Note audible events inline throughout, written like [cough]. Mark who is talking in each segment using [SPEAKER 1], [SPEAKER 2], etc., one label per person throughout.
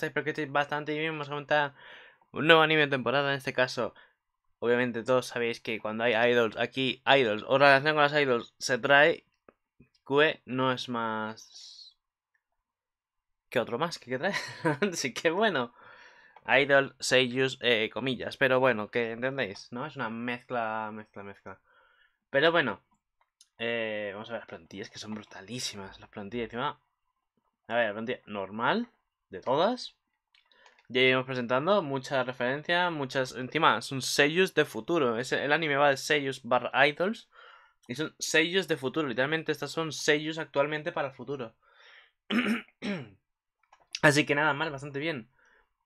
[SPEAKER 1] gusta, espero que estéis bastante bien. Vamos a comentar un nuevo anime de temporada. En este caso, obviamente todos sabéis que cuando hay idols, aquí idols o relación con las idols se trae. Que no es más. Que otro más? Que trae? [laughs] Así que bueno. Idol, Seiyus, eh, comillas. Pero bueno, que entendéis, ¿no? Es una mezcla, mezcla, mezcla. Pero bueno. Eh, vamos a ver las plantillas que son brutalísimas. Las plantillas encima. A ver, la plantilla normal de todas. Ya iremos presentando muchas referencias, muchas... Encima, son sellos de futuro. el anime va de sellos bar idols. Y son sellos de futuro. Literalmente, estas son sellos actualmente para el futuro. [clears throat] Así que nada mal, bastante bien.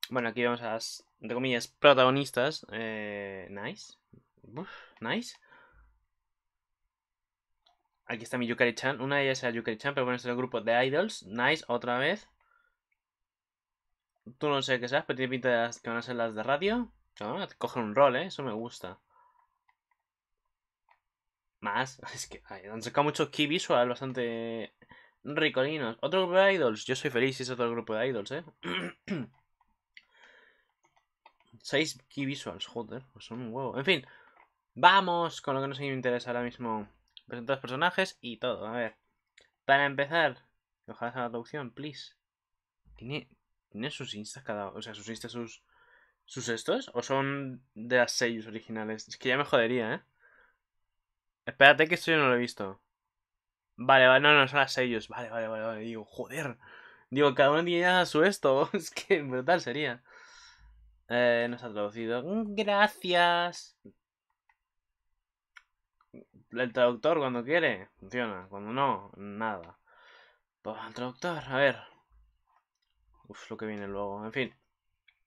[SPEAKER 1] Bueno, aquí vamos a las, comillas, protagonistas. Eh, nice. nice. Aquí está mi Yukari-chan. Una de ellas el Yukari-chan, pero bueno, es el grupo de Idols. Nice, otra vez. Tú no sé qué seas, pero tiene pinta de que van a ser las de radio. Ah, un rol, ¿eh? Eso me gusta. Más. [laughs] Es que han sacado muchos key Visuals bastante ricolinos. Otro grupo de idols. Yo soy feliz si es otro grupo de idols, ¿eh? [clears throat] Seis key visuals, joder. Pues son un huevo. En fin. Vamos con lo que nos interesa ahora mismo. Presentar personajes y todo. A ver. Para empezar. Ojalá sea la traducción, please. Tiene ¿Tiene sus instas cada. O sea, sus instas, sus. ¿Sus estos? ¿O son de las sellos originales? Es que ya me jodería, ¿eh? Espérate que esto yo no lo he visto. Vale, vale, no, no, son las sellos. Vale, vale, vale, vale. Digo, joder. Digo, cada uno tiene ya su esto. [laughs] es que brutal sería. Eh, nos ha traducido. Gracias. El traductor cuando quiere, funciona. Cuando no, nada. Pues el traductor, a ver, Uf, lo que viene luego. En fin.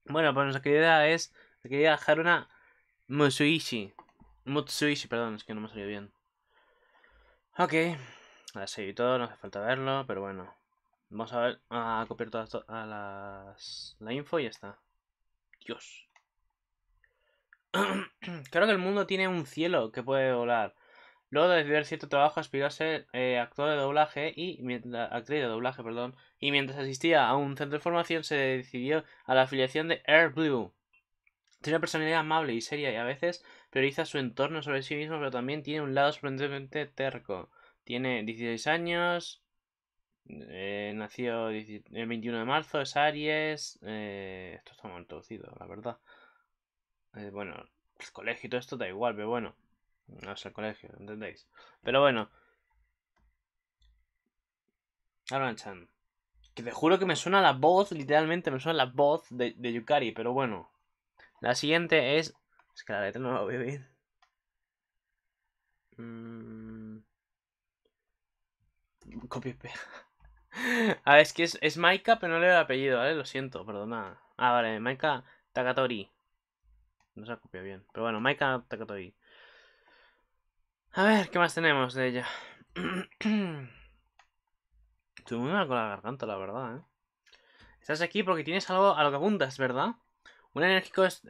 [SPEAKER 1] Bueno, pues nuestra querida es. Nuestra querida Haruna Mutsuishi. Mutsuishi, perdón, es que no me salido bien. Ok. Ahora y todo, no hace falta verlo, pero bueno. Vamos a ver, ah, a copiar todas a las, la info y ya está. Dios. [clears throat] Creo que el mundo tiene un cielo que puede volar. Luego de recibir cierto trabajo aspiró a ser eh, actor de doblaje y mientras, actriz de doblaje, perdón, y mientras asistía a un centro de formación se decidió a la afiliación de Airblue. Tiene una personalidad amable y seria y a veces prioriza su entorno sobre sí mismo, pero también tiene un lado sorprendentemente terco. Tiene 16 años, eh, nació el 21 de marzo, es Aries. Eh, esto está mal traducido, la verdad. bueno, el colegio y todo esto da igual, pero bueno. No es el colegio, ¿entendéis? Pero bueno. chan. Que te juro que me suena la voz, literalmente me suena la voz de, de Yukari, pero bueno. La siguiente es... Es que la letra no la voy a ver. Mm. y [laughs] A ver, es que es, Maika, pero no leo el apellido, ¿vale? Lo siento, perdona. Ah, vale, Maika Takatori. No se ha copiado bien. Pero bueno, Maika Takatori. A ver, ¿qué más tenemos de ella? [clears throat] Estoy muy mal con la garganta, la verdad, ¿eh? Estás aquí porque tienes algo a lo que abundas, ¿verdad? Una,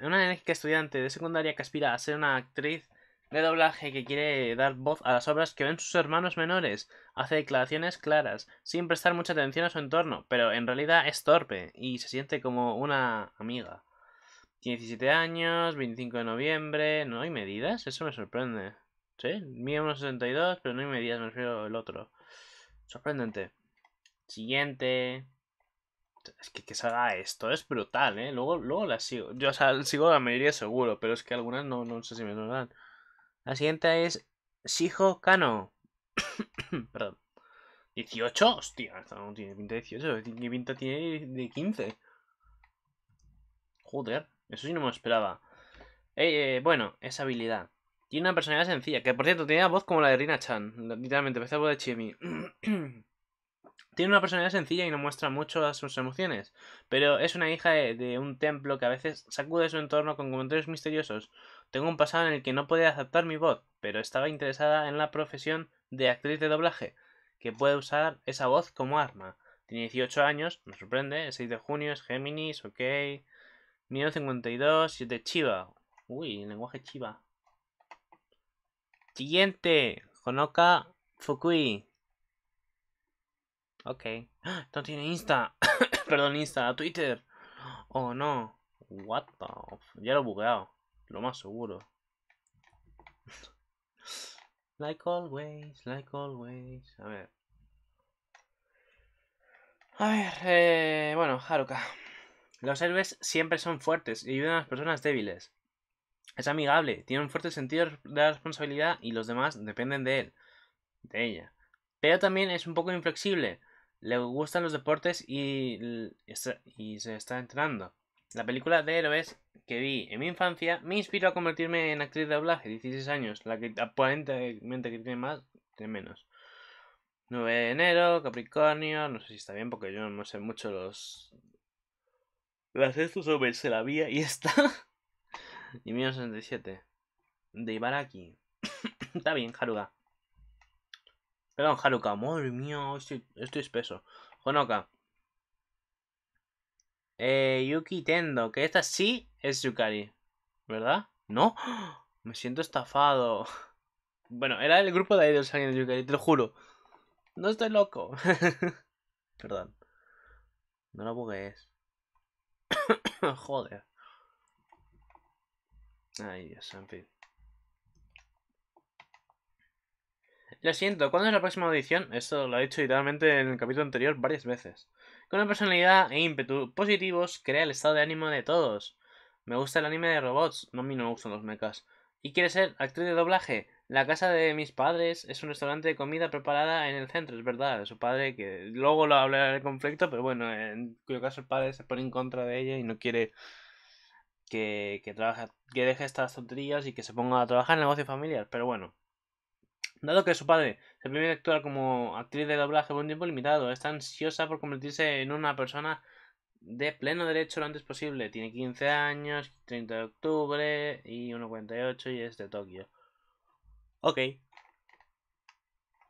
[SPEAKER 1] una enérgica estudiante de secundaria que aspira a ser una actriz de doblaje que quiere dar voz a las obras que ven sus hermanos menores. Hace declaraciones claras, sin prestar mucha atención a su entorno, pero en realidad es torpe y se siente como una amiga. Tiene 17 años, 25 de noviembre. ¿No hay medidas? Eso me sorprende. Sí, mide pero no hay medidas, me refiero el otro. Sorprendente. Siguiente. Es que que salga esto es brutal, ¿eh? Luego, luego las sigo. Yo sigo la mayoría seguro, pero es que algunas no, sé si me lo dan. La siguiente es Sijo Kano. [coughs] Perdón. ¿18? Hostia, esta no tiene pinta de 18. ¿Qué pinta tiene de 15? Joder, eso sí no me lo esperaba. Eh, eh, bueno, esa habilidad. Tiene una personalidad sencilla, que por cierto tiene voz como la de Rina Chan, literalmente, parece la voz de Chiemi. [clears throat] tiene una personalidad sencilla y no muestra mucho a sus emociones, pero es una hija de, un templo que a veces sacude su entorno con comentarios misteriosos. Tengo un pasado en el que no podía aceptar mi voz, pero estaba interesada en la profesión de actriz de doblaje, que puede usar esa voz como arma. Tiene 18 años, me sorprende, el 6 de junio, es Géminis, ok. 1952 y es de Chiva. Uy, lenguaje Chiva. Siguiente. Honoka Fukui. Ok. [gasps] No tiene Insta. [coughs] Perdón, Insta. Twitter. Oh, no. What the... Ya lo he bugueado. Lo más seguro. [laughs] like always, like always. A ver. A ver, eh, bueno, Haruka. Los héroes siempre son fuertes y ayudan a las personas débiles. Es amigable, tiene un fuerte sentido de la responsabilidad y los demás dependen de él, de ella. Pero también es un poco inflexible. Le gustan los deportes y, y se está entrenando. La película de héroes que vi en mi infancia me inspiró a convertirme en actriz de doblaje, 16 años, la que aparentemente que tiene más, tiene menos. 9 de enero, Capricornio, no sé si está bien porque yo no sé mucho los... Las estos sobre se la vía y está... [laughs] Y 1067 De Ibaraki. [coughs] Está bien, Haruka. Perdón, Haruka. Madre mía, estoy, espeso. Este Honoka. Eh, Yuki Tendo. Que esta sí es Yukari. ¿Verdad? ¿No? [gasps] Me siento estafado. [laughs] Bueno, era el grupo de Idols Alien de Yukari, te lo juro. No estoy loco. [laughs] Perdón. No lo buguees. [coughs] Joder. Ay, en fin. Lo siento, ¿cuándo es la próxima audición? Esto lo he dicho literalmente en el capítulo anterior varias veces. Con una personalidad e ímpetu positivos, crea el estado de ánimo de todos. Me gusta el anime de robots, no a mí no me gustan los mechas. ¿Y quiere ser actriz de doblaje? La casa de mis padres es un restaurante de comida preparada en el centro, es verdad. Su padre, que luego lo en del conflicto, pero bueno, en cuyo caso el padre se pone en contra de ella y no quiere que, trabaja, que deje estas tonterías y que se ponga a trabajar en negocio familiar. Pero bueno, dado que su padre se permite actuar como actriz de doblaje por un tiempo limitado, está ansiosa por convertirse en una persona de pleno derecho lo antes posible. Tiene 15 años, 30 de octubre y 1.48 y es de Tokio. Ok.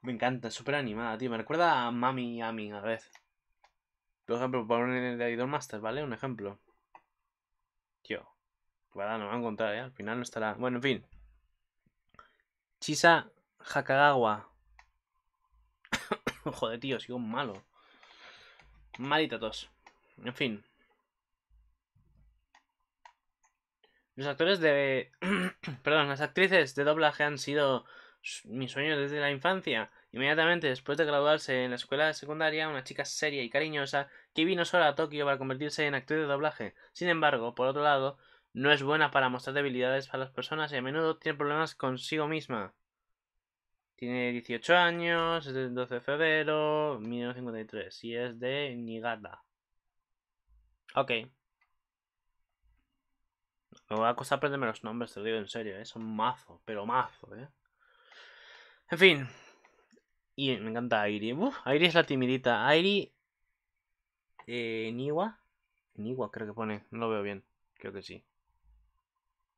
[SPEAKER 1] Me encanta, es súper animada, tío. Me recuerda a Mami y a mí a la vez. Por ejemplo, por un Editor Master, ¿vale? Un ejemplo no me a encontrar, ¿eh? Al final no estará. Bueno, en fin. Chisa Hakagawa. [coughs] Joder, tío, sigo malo. Malita tos. En fin. Los actores de... [coughs] Perdón, las actrices de doblaje han sido mis sueños desde la infancia. Inmediatamente después de graduarse en la escuela de secundaria, una chica seria y cariñosa que vino sola a Tokio para convertirse en actriz de doblaje. Sin embargo, por otro lado, no es buena para mostrar debilidades para las personas y a menudo tiene problemas consigo misma. Tiene 18 años, es del 12 de febrero 1953 y es de Niigata. Ok. Me va a costar aprenderme los nombres, te lo digo en serio, Es ¿eh? un mazo, pero mazo, ¿eh? En fin, y me encanta Airi. Uf, Airi es la timidita. Airi. Eh, Niwa. Niwa creo que pone. No lo veo bien. Creo que sí.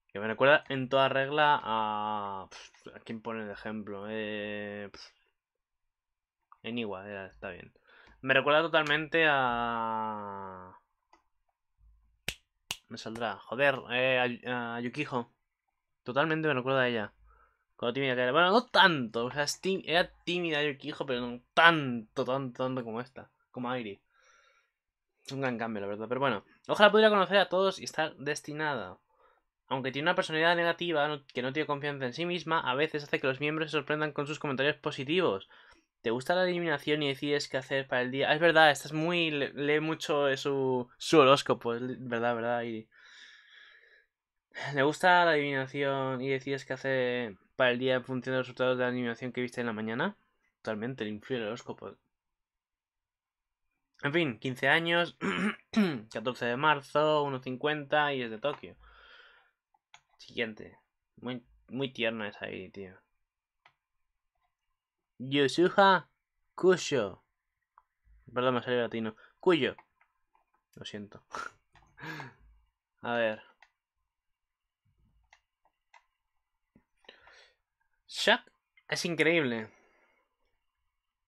[SPEAKER 1] Que me recuerda en toda regla a. ¿A quién pone el ejemplo? Eh. Niwa, está bien. Me recuerda totalmente a. Me saldrá. Joder, eh, a, a Yukijo. Totalmente me recuerda a ella que era. Bueno, no tanto. O sea, era tímida Quijo, pero no tanto, tanto, tanto como esta. Como Airi. Es un gran cambio, la verdad. Pero bueno, ojalá pudiera conocer a todos y estar destinada. Aunque tiene una personalidad negativa, que no tiene confianza en sí misma, a veces hace que los miembros se sorprendan con sus comentarios positivos. ¿Te gusta la eliminación y decides qué hacer para el día? Ah, es verdad, estás muy. lee mucho su, su horóscopo, verdad, verdad, Iri. Le gusta la adivinación y decides qué hacer para el día en función de los resultados de la animación que viste en la mañana? Totalmente, el influye el horóscopo. En fin, 15 años, 14 [clears throat] de marzo, 1.50 y es de Tokio. Siguiente. Muy, muy tierna esa ahí, tío. Yusuha Kusho. Perdón, me salió latino. Cuyo. Lo siento. [laughs] A ver. Shaq es increíble.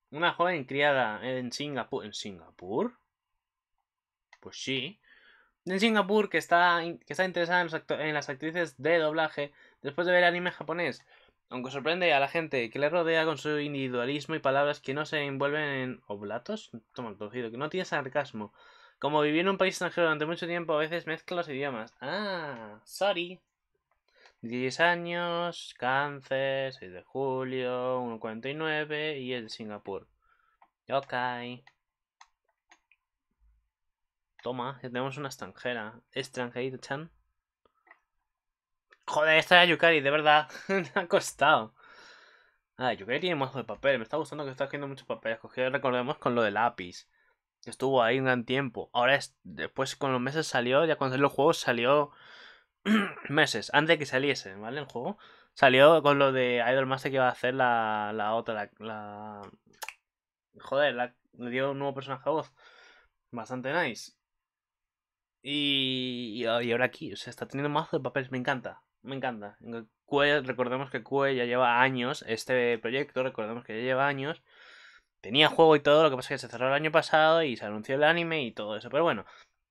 [SPEAKER 1] Una joven criada en Singapur. ¿En Singapur? Pues sí. En Singapur, que está, que está interesada en, las actrices de doblaje después de ver anime japonés. Aunque sorprende a la gente que le rodea con su individualismo y palabras que no se envuelven en oblatos. Toma el conocido, que no tiene sarcasmo. Como vivir en un país extranjero durante mucho tiempo, a veces mezcla los idiomas. Ah, sorry. 10 años, cáncer, 6 de julio, 1.49 y el Singapur. Ok. Toma, ya tenemos una extranjera. Extranjerita Chan. Joder, esta es Yukari, de verdad. [laughs] me ha costado. Ah, Yukari tiene mazo de papel. Me está gustando que está haciendo muchos papeles. recordemos, con lo de lápiz. Estuvo ahí un gran tiempo. Ahora, es, después con los meses salió, ya cuando salió el juego salió [clears throat] meses antes de que saliese, ¿vale? El juego. Salió con lo de Idol Master que iba a hacer la, otra, la, Joder, le dio un nuevo personaje a voz. Bastante nice. Y, y, ahora aquí, o sea, está teniendo mazo de papeles, me encanta, me encanta. recordemos que Cue ya lleva años, este proyecto, recordemos que ya lleva años. Tenía juego y todo, lo que pasa es que se cerró el año pasado y se anunció el anime y todo eso. Pero bueno,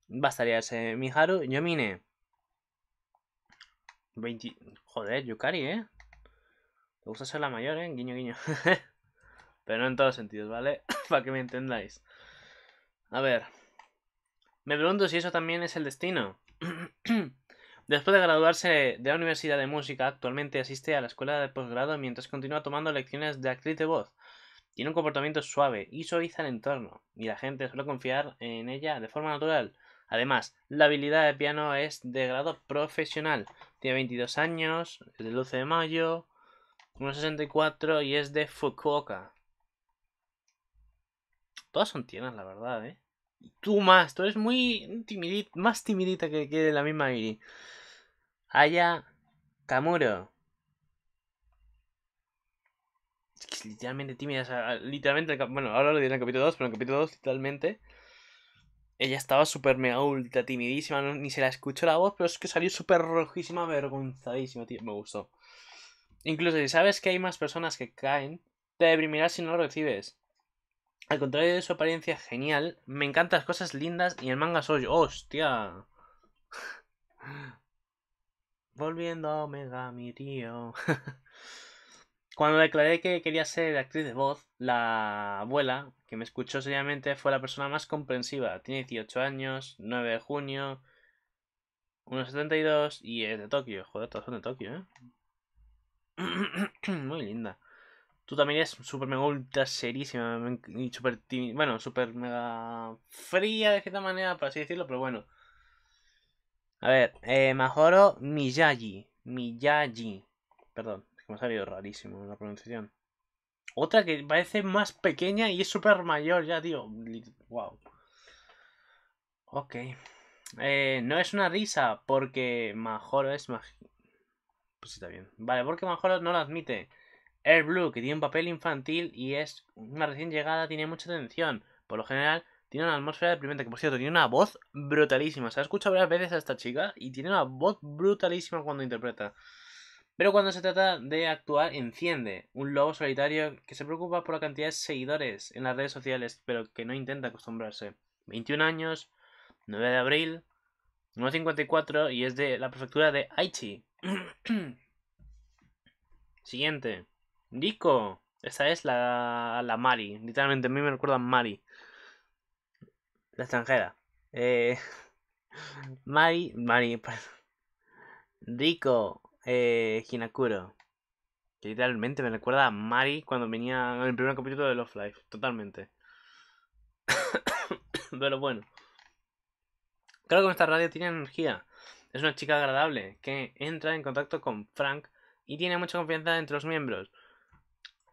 [SPEAKER 1] bastaría ese Miharu Yomine. 20... Joder, Yukari, ¿eh? Te gusta ser la mayor, ¿eh? Guiño, guiño. [laughs] Pero no en todos sentidos, ¿vale? [coughs] Para que me entendáis. A ver. Me pregunto si eso también es el destino. [coughs] Después de graduarse de la Universidad de Música, actualmente asiste a la escuela de posgrado mientras continúa tomando lecciones de actriz de voz. Tiene un comportamiento suave y suaviza el entorno, y la gente suele confiar en ella de forma natural. Además, la habilidad de piano es de grado profesional, tiene 22 años, es del 12 de mayo, 1,64 y es de Fukuoka. Todas son tiernas, la verdad, ¿eh? Tú más, tú eres muy timidita, más timidita que, que la misma Iri. Aya Kamuro. Es que es literalmente tímida. O sea, literalmente, bueno, ahora lo diré en el capítulo 2, pero en el capítulo 2, literalmente, ella estaba súper mega ultra timidísima, ni se la escuchó la voz, pero es que salió súper rojísima, avergonzadísima, tío. Me gustó. Incluso si sabes que hay más personas que caen, te deprimirás si no lo recibes. Al contrario de su apariencia genial, me encantan las cosas lindas y el manga soy. ¡Hostia! [laughs] Volviendo a Omega, mi tío. [laughs] Cuando declaré que quería ser actriz de voz, la abuela, que me escuchó seriamente, fue la persona más comprensiva. Tiene 18 años, 9 de junio, 1,72 y es de Tokio. Joder, todos son de Tokio, ¿eh? [clears throat] Muy linda. Tú también eres súper mega ultra serísima y súper Bueno, súper mega fría de cierta manera, por así decirlo, pero bueno. A ver, eh, Majoro Miyagi. Miyagi. Perdón ha salido rarísimo la pronunciación. Otra que parece más pequeña y es súper mayor ya, tío. Wow. Ok. Eh, no es una risa porque Majoro es magia. Pues está bien. Vale, porque Majoro no lo admite. Airblue, Blue, que tiene un papel infantil y es una recién llegada, tiene mucha atención. Por lo general, tiene una atmósfera deprimente. Que por cierto, tiene una voz brutalísima. Se ha escuchado varias veces a esta chica y tiene una voz brutalísima cuando interpreta. Pero cuando se trata de actuar, enciende un lobo solitario que se preocupa por la cantidad de seguidores en las redes sociales, pero que no intenta acostumbrarse. 21 años, 9 de abril, 9.54 y es de la prefectura de Aichi. [clears throat] Siguiente. Riko. Esta es la, la Mari. Literalmente a mí me recuerda a Mari. La extranjera. Eh, [laughs] Mari. Mari, [laughs] perdón eh, Hinakuro. Que literalmente me recuerda a Mari cuando venía en el primer capítulo de Love Life. Totalmente. [coughs] Pero bueno. Claro que esta radio tiene energía. Es una chica agradable que entra en contacto con Frank y tiene mucha confianza entre los miembros.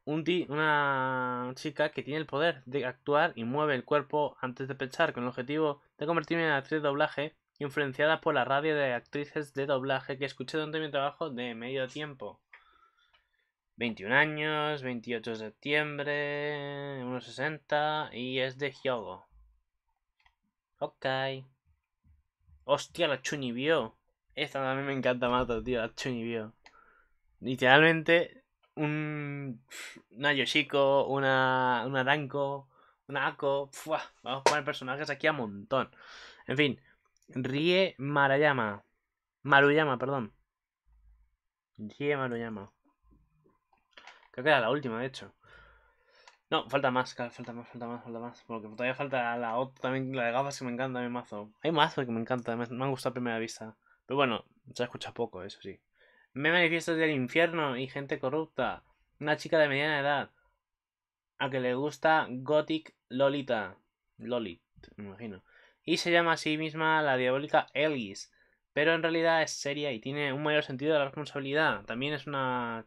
[SPEAKER 1] Un una chica que tiene el poder de actuar y mueve el cuerpo antes de pensar con el objetivo de convertirme en actriz de doblaje influenciada por la radio de actrices de doblaje que escuché durante mi trabajo de medio tiempo. 21 años, 28 de septiembre, 1,60 y es de Hyogo. Ok. Hostia, la chunibio. Esta también me encanta mato, tío, la chunibio. Literalmente, un, una Yoshiko, una, una Danko, una Ako. vamos a poner personajes aquí a montón. En fin, Rie Marayama. Maruyama, perdón. Rie Maruyama. Creo que era la última, de hecho. No, falta más, falta más, falta más, falta más. Porque todavía falta la otra, también la de gafas que me encanta, mi mazo. Hay mazo que me encanta, me, han gustado a primera vista. Pero bueno, se escucha poco, eso sí. Me manifiesto del infierno y gente corrupta. Una chica de mediana edad. A que le gusta Gothic Lolita. Lolita, me imagino y se llama a sí misma la diabólica Ellis, pero en realidad es seria y tiene un mayor sentido de la responsabilidad. También es una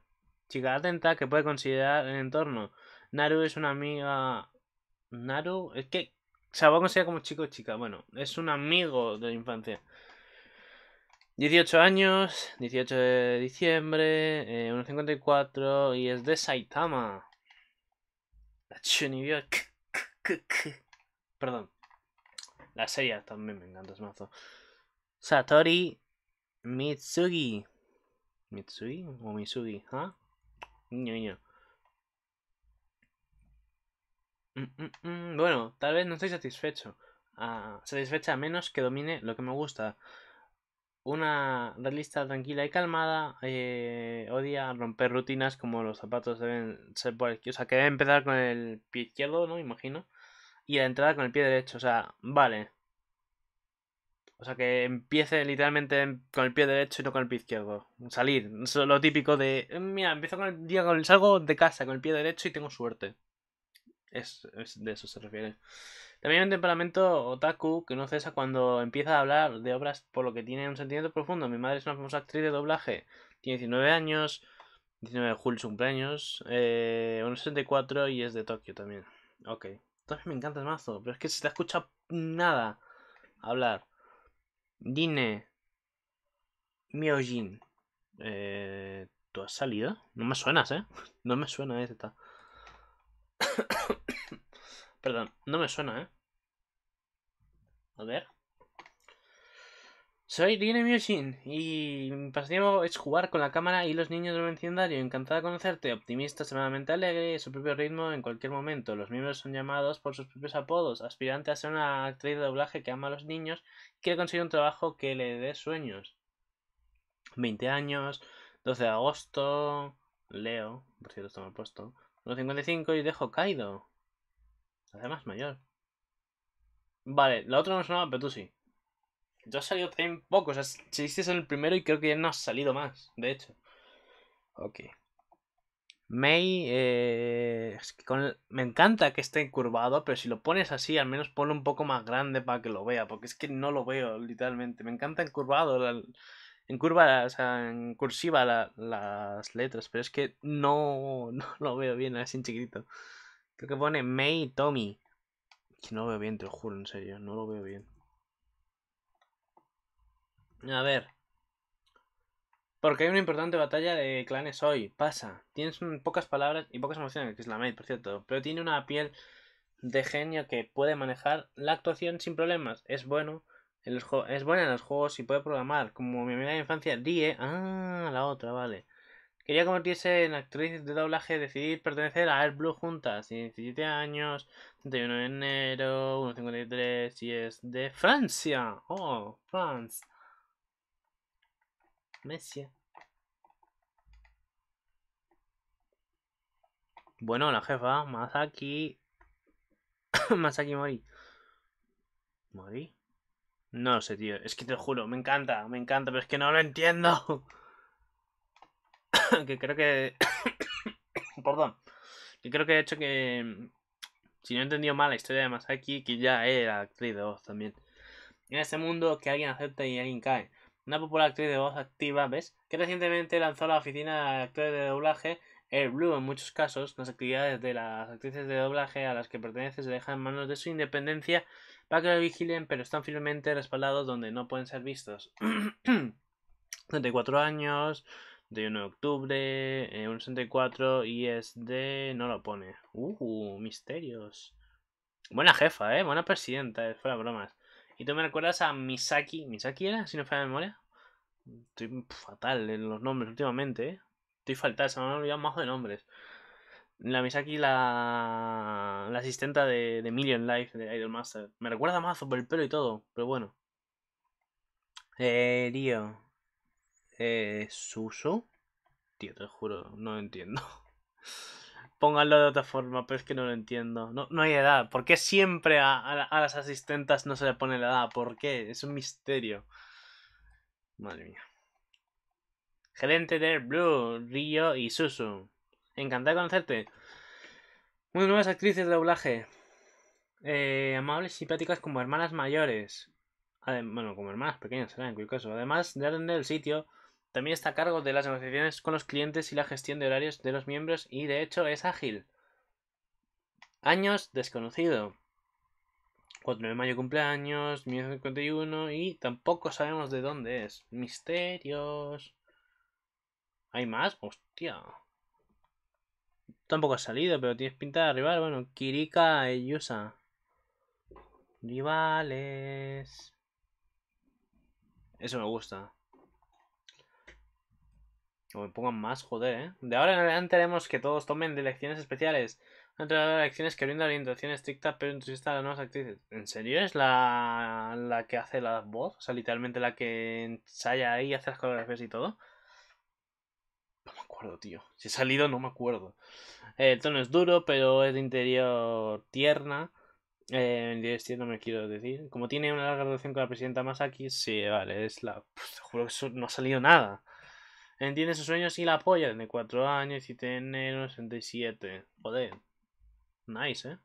[SPEAKER 1] chica atenta que puede considerar el entorno. Naru es una amiga. Naru, es que se va como chico o chica. Bueno, es un amigo de la infancia. 18 años, 18 de diciembre, 1.54 eh, y es de Saitama. Perdón. La serie también me encanta, es mazo. Satori Mitsugi. ¿Mitsugi o Mitsugi? ¿Ah? Niño, niño. Mm, mm, mm. Bueno, tal vez no estoy satisfecho. Ah, satisfecha a menos que domine lo que me gusta. Una realista tranquila y calmada eh, odia romper rutinas como los zapatos deben ser por aquí. O sea, que debe empezar con el pie izquierdo, ¿no? Imagino y la entrada con el pie derecho. O sea, vale. O sea, que empiece literalmente con el pie derecho y no con el pie izquierdo. Salir. Eso es lo típico de. Eh, mira, empiezo con el día con salgo de casa con el pie derecho y tengo suerte. Es, de eso se refiere. También hay un temperamento otaku que no cesa cuando empieza a hablar de obras por lo que tiene un sentimiento profundo. Mi madre es una famosa actriz de doblaje. Tiene 19 años. 19 de julio, cumpleaños. Eh, 1,64 y es de Tokio también. Ok. También me encanta el mazo, pero es que se te escucha nada hablar. Dine. Miojin. Eh, ¿Tú has salido? No me suenas, ¿eh? [laughs] No me suena esta. Eh, [coughs] Perdón, no me suena, ¿eh? A ver. Soy Dinemusin y mi pasatiempo es jugar con la cámara y los niños del vecindario. Encantada de conocerte, optimista, extremadamente alegre, su propio ritmo en cualquier momento. Los miembros son llamados por sus propios apodos, aspirante a ser una actriz de doblaje que ama a los niños y quiere conseguir un trabajo que le dé sueños. 20 años, 12 de agosto, Leo, por cierto, está mal puesto. 1.55 y dejo Kaido. Además, mayor. Vale, la otra no sonaba, pero tú sí. Yo ha salido también poco. O sea, si en el primero y creo que ya no ha salido más, de hecho. Ok. May, eh, me encanta que esté curvado, pero si lo pones así, al menos ponlo un poco más grande para que lo vea, porque es que no lo veo literalmente. Me encanta encurvado, en curva, o sea, en cursiva las letras, pero es que [laughs] no, lo veo bien así en chiquitito. Creo que pone May Tommy. no lo veo bien, te lo juro, en serio, no lo veo bien. A ver. Porque hay una importante batalla de clanes hoy. Pasa. Tienes pocas palabras y pocas emociones, que es la Maid, por cierto. Pero tiene una piel de genio que puede manejar la actuación sin problemas. Es bueno. En los es buena en los juegos y puede programar. Como mi amiga de infancia, Die. Ah, la otra, vale. Quería convertirse en actriz de doblaje, decidir pertenecer a Air Blue juntas. 17 años, 31 de enero, 1.53 y es de Francia. Oh, France. Messi. Bueno, la jefa, Masaki. [coughs] Masaki Mori. ¿Mori? No lo sé, tío. Es que te juro, me encanta, me encanta, pero es que no lo entiendo. [coughs] que creo que. [coughs] Perdón. Que creo que he hecho que. Si no he entendido mal la historia de Masaki, que ya era actriz de voz también. En ese mundo que alguien acepta y alguien cae una popular actriz de voz activa, ¿ves? Que recientemente lanzó la oficina de actores de doblaje Blue, En muchos casos, las actividades de las actrices de doblaje a las que pertenece se dejan en manos de su independencia para que lo vigilen, pero están firmemente respaldados donde no pueden ser vistos. 34 [clears throat] años, de 1 de octubre, 64, eh, y es de... no lo pone. Uh, misterios. Buena jefa, eh, buena presidenta, fue eh, fuera bromas. Y tú me recuerdas a Misaki. ¿Misaki era? Si no falla la memoria. Estoy fatal en los nombres últimamente, ¿eh? Estoy fatal, se me han olvidado más de nombres. La Misaki, la, asistenta de, Million Life de Idolmaster. Me recuerda más sobre el pelo y todo, pero bueno. Eh, tío. Eh, Susu? Tío, te juro, no entiendo. [laughs] pónganlo de otra forma, pero es que no lo entiendo. No, hay edad. ¿Por qué siempre a, las asistentas no se le pone la edad? ¿Por qué? Es un misterio. Madre mía. Gerente de Blue, Ryo y Susu. Encantada de conocerte. Muy nuevas actrices de doblaje. Eh, amables y simpáticas como hermanas mayores. bueno, como hermanas pequeñas, será en cualquier caso. Además de atender el sitio, también está a cargo de las negociaciones con los clientes y la gestión de horarios de los miembros y de hecho es ágil. Años desconocido. 4 de mayo cumpleaños, 1951 y tampoco sabemos de dónde es. Misterios. ¿Hay más? Hostia. Tampoco ha salido, pero tienes pinta de rival. Bueno, Kirika y e Yusa. Rivales. Eso me gusta. O me pongan más, joder, ¿eh? De ahora en adelante haremos que todos tomen de lecciones especiales. de las lecciones que brinda orientación estricta pero entusiasta a las nuevas actrices. ¿En serio es la, que hace la voz? O sea, literalmente la que ensaya ahí, Y hace las coreografías y todo. No me acuerdo, tío. Si he salido, no me acuerdo. el tono es duro, pero es de interior tierna. Eh, el interior tierno me quiero decir. Como tiene una larga relación con la presidenta Masaki, sí, vale, es la. juro que no ha salido nada. Entiende sus sueños y la apoya. Tiene 4 años y tiene 67. Joder. Nice, ¿eh?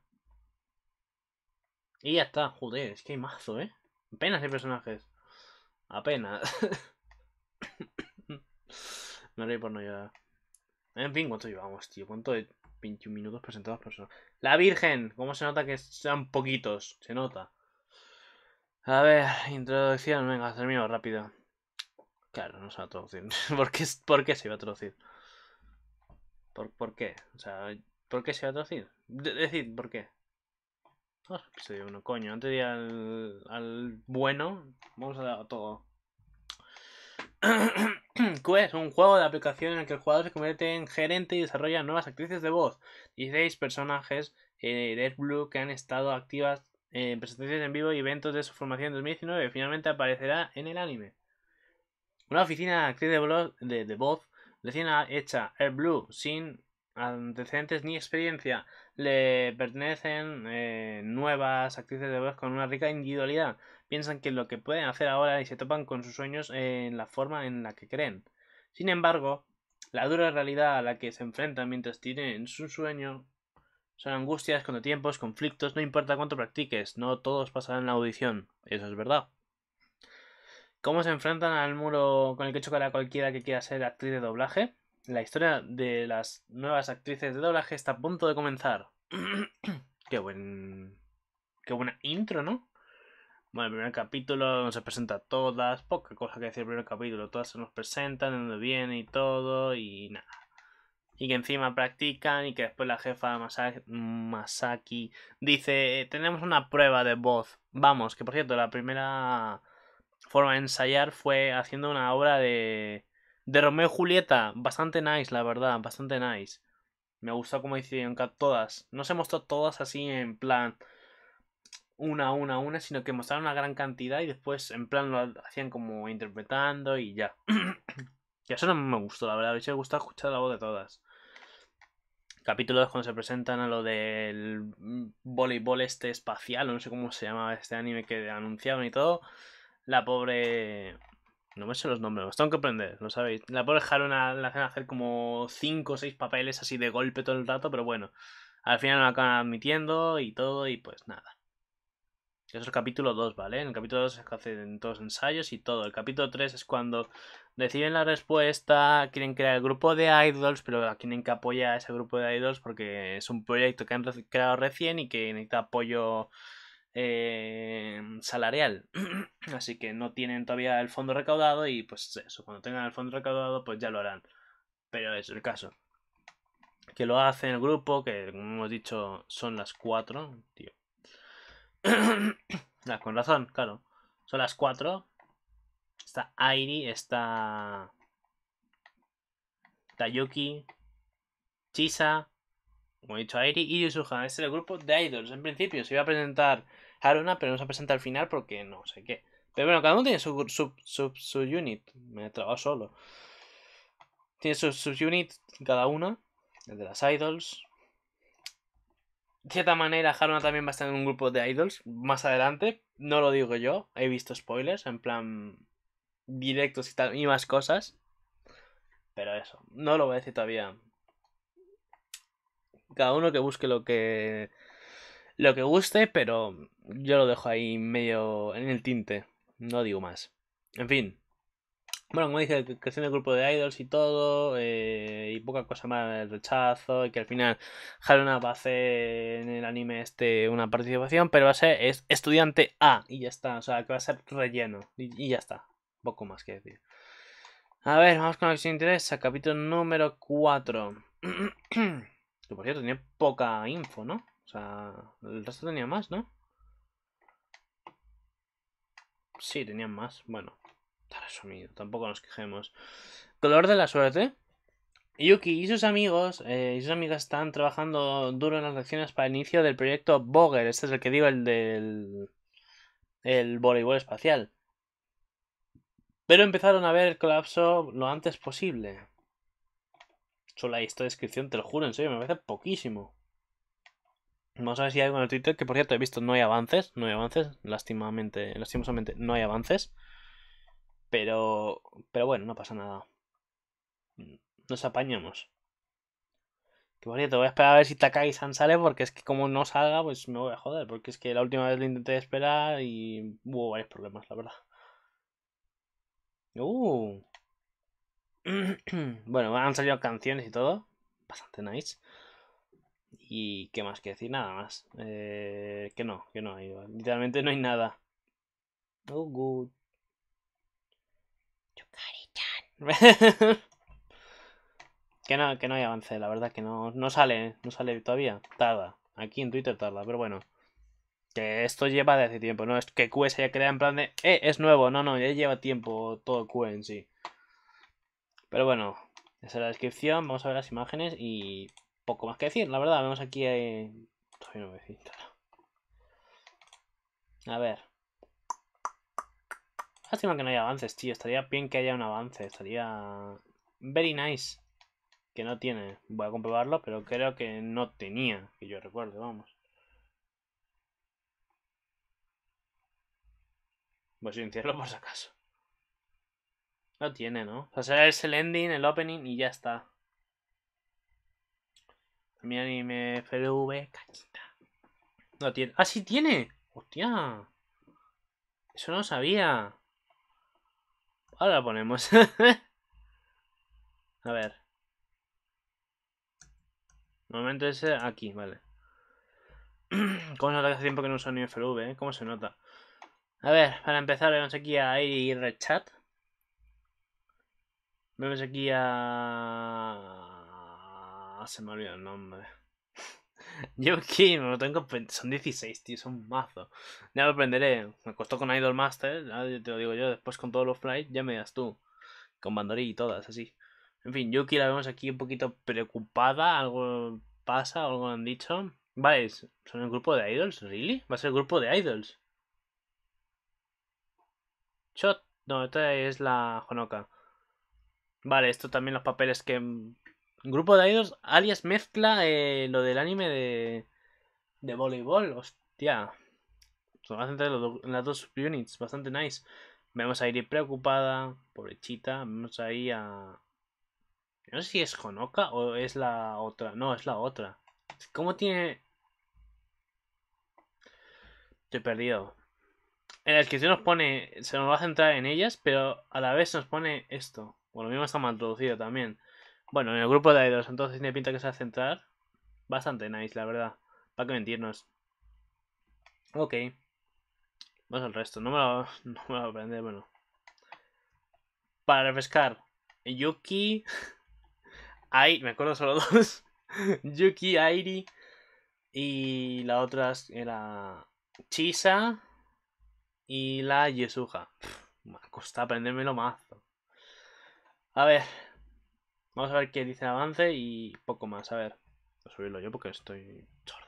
[SPEAKER 1] Y ya está. Joder, es que hay mazo, ¿eh? Apenas hay personajes. Apenas. me [coughs] reí por no llorar. En fin, ¿cuánto llevamos, tío? ¿Cuánto de 21 minutos presentados personas? La Virgen. ¿Cómo se nota que sean poquitos? Se nota. A ver, introducción. Venga, termino rápido. Claro, no se va a traducir. [laughs] ¿Por qué, se iba a traducir? ¿Por, ¿Por, qué? O sea, ¿por qué se iba a traducir? decid, ¿por qué? Oh, ah, uno, pues coño. Antes de ir al, bueno, vamos a dar todo. [clears throat] Q es un juego de aplicación en el que el jugador se convierte en gerente y desarrolla nuevas actrices de voz. y seis personajes eh, de Blue que han estado activas eh, en presentaciones en vivo y eventos de su formación en 2019. Finalmente aparecerá en el anime. Una oficina actriz de, de, de voz recién hecha, Airblue, sin antecedentes ni experiencia, le pertenecen eh, nuevas actrices de voz con una rica individualidad. Piensan que lo que pueden hacer ahora y se topan con sus sueños en la forma en la que creen. Sin embargo, la dura realidad a la que se enfrentan mientras tienen su sueño son angustias, contratiempos, conflictos, no importa cuánto practiques, no todos pasarán la audición, eso es verdad cómo se enfrentan al muro con el que chocará cualquiera que quiera ser actriz de doblaje. La historia de las nuevas actrices de doblaje está a punto de comenzar. [clears throat] qué buen. Qué buena intro, ¿no? Bueno, el primer capítulo nos presenta a todas, poca cosa que decir el primer capítulo, todas se nos presentan, de dónde viene y todo, y nada. Y que encima practican y que después la jefa Masaki dice, eh, tenemos una prueba de voz. Vamos, que por cierto, la primera forma de ensayar fue haciendo una obra de, de Romeo y Julieta. Bastante nice, la verdad, bastante nice. Me gustó como hicieron todas. No se mostró todas así en plan una, una, una, sino que mostraron una gran cantidad y después en plan lo hacían como interpretando y ya. [clears throat] y eso no me gustó, la verdad. Me gusta escuchar la voz de todas. capítulos cuando se presentan a lo del voleibol este espacial, no sé cómo se llamaba este anime que anunciaron y todo la pobre... No me sé los nombres, tengo que aprender, lo sabéis. La pobre Haruna la hacen hacer como 5 o 6 papeles así de golpe todo el rato, pero bueno. Al final lo acaban admitiendo y todo, y pues nada. Eso es el capítulo 2, ¿vale? En el capítulo 2 es que hacen todos los ensayos y todo. El capítulo 3 es cuando reciben la respuesta, quieren crear el grupo de idols, pero tienen que apoyar a ese grupo de idols porque es un proyecto que han creado recién y que necesita apoyo eh, salarial. [clears throat] Así que no tienen todavía el fondo recaudado y pues eso, cuando tengan el fondo recaudado pues ya lo harán. Pero es el caso. Que lo hace el grupo, que como hemos dicho son las 4. Tío. [clears throat] Ah, con razón, claro. Son las 4. Está Airi, está Tayuki, Chisa, como he dicho, Airi y Yusuha. Este es el grupo de idols. En principio se iba a presentar Haruna, pero no se presenta al final porque no sé qué. Pero bueno, cada uno tiene su sub, unit. Me he trabado solo. Tiene su subunit cada una. El de las idols. De cierta manera, Haruna también va a estar en un grupo de idols más adelante. No lo digo yo. He visto spoilers, en plan directos y tal, y más cosas. Pero eso, no lo voy a decir todavía. Cada uno que busque lo que lo que guste, pero yo lo dejo ahí medio en el tinte. No digo más. En fin. Bueno, como dije, creación el grupo de idols y todo, eh, y poca cosa más, el rechazo, y que al final Haruna va a hacer en el anime este una participación, pero va a ser estudiante A, y ya está, o sea, que va a ser relleno, y, ya está, poco más que decir. A ver, vamos con la que interesa, capítulo número 4. [clears throat] que por cierto, tenía poca info, ¿no? O sea, el resto tenía más, ¿no? Sí, tenían más. Bueno, está resumido. Tampoco nos quejemos. Color de la suerte. Yuki y sus amigos eh, y sus amigas están trabajando duro en las lecciones para el inicio del proyecto Boger. Este es el que digo, el del el voleibol espacial. Pero empezaron a ver el colapso lo antes posible. Solo hay esta descripción, te lo juro, en serio, me parece poquísimo. Vamos a ver si hay algo en el Twitter, que por cierto he visto no hay avances, no hay avances, lastimamente, lastimosamente no hay avances. Pero, pero bueno, no pasa nada. Nos apañamos. Que por voy a esperar a ver si Takagi-san sale, porque es que como no salga, pues me voy a joder, porque es que la última vez lo intenté esperar y hubo varios problemas, la verdad. Uh. [clears throat] bueno, han salido canciones y todo. Bastante nice. Y qué más que decir, nada más. Eh, que no, que no hay. Literalmente no hay nada. No good. [laughs] que no, que no hay avance, la verdad que no, no sale, no sale todavía. Tarda. Aquí en Twitter tarda, pero bueno. Que esto lleva desde tiempo, no es que Q se haya creado en plan de. ¡Eh! Es nuevo. No, no, ya lleva tiempo todo Q en sí. Pero bueno, esa es la descripción. Vamos a ver las imágenes y poco más que decir, la verdad. Vemos aquí... Eh... A ver. Lástima que no haya avances, tío. Estaría bien que haya un avance. Estaría... Very nice. Que no tiene. Voy a comprobarlo, pero creo que no tenía. Que yo recuerde, vamos. Voy pues a silenciarlo por si acaso. No tiene, ¿no? O sea, es el ending, el opening y ya está. Mi anime FLV, cañita. No tiene. ¡Ah, sí tiene! ¡Hostia! Eso no sabía. Ahora la ponemos. [laughs] A ver. Momento ese, eh, aquí, vale. [clears throat] ¿Cómo se nota que hace tiempo que no uso ni FLV, eh? ¿Cómo se nota? A ver, para empezar, vamos aquí a ir chat. Vemos aquí a se me olvidó el nombre. [laughs] Yo me lo tengo. Son 16, tío, son mazo. Ya lo aprenderé. Me costó con Idol Master, ya te lo digo yo. Después con todos los flights, ya me das tú. Con Bandori y todas, así. En fin, Yuki la vemos aquí un poquito preocupada. Algo pasa, algo han dicho. Vale, ¿son el grupo de Idols? ¿Really? ¿Va a ser el grupo de Idols? Shot. No, esta es la Honoka. Vale, esto también los papeles que Grupo de idols alias mezcla eh, lo del anime de, de voleibol. Hostia. Se a centrar en las dos subunits. Bastante nice. Vemos a Iri preocupada. Pobrechita. Vemos ahí a... No sé si es Honoka o es la otra. No, es la otra. ¿Cómo tiene...? Estoy perdido. En la descripción nos pone... Se nos va a centrar en ellas, pero a la vez nos pone esto. Bueno, lo mismo está mal traducido también. Bueno, en el grupo de aidos, entonces tiene pinta que se va a centrar. Bastante nice, la verdad. Para que mentirnos. Ok. Vamos al resto. [laughs] No me lo, voy a aprender, bueno. Para refrescar. Yuki. Ay, [laughs] me acuerdo solo dos. [laughs] Yuki, Airi. Y la otra era Chisa. Y la Yesuja. Me me costado aprendérmelo mazo. A ver, Vamos a ver qué dice el avance y poco más. A ver, voy a subirlo yo porque estoy sordo.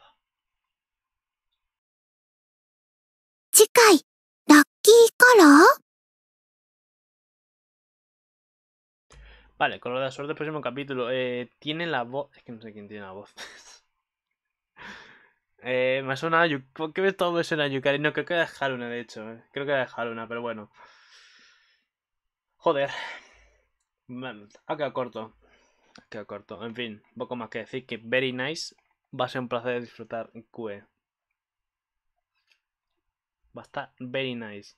[SPEAKER 1] Vale, color de la suerte, próximo capítulo. Eh, tiene la voz. Es que no sé quién tiene la voz. [laughs] eh, me suena a ¿Por qué todo me suena a Yukari? No, creo que a dejar Haruna, de hecho. Eh. Creo que era una Haruna, pero bueno. Joder. acá corto. Queda corto. En fin, poco más que decir que very nice. Va a ser un placer disfrutar QE. Va a estar very nice.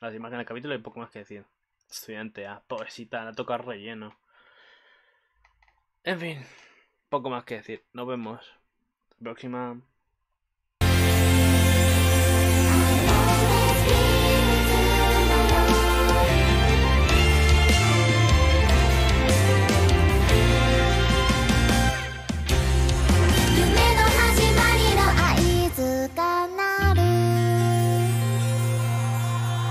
[SPEAKER 1] Las imágenes del capítulo y poco más que decir. Estudiante A, ah, pobrecita, la toca relleno. En fin, poco más que decir. Nos vemos. Próxima.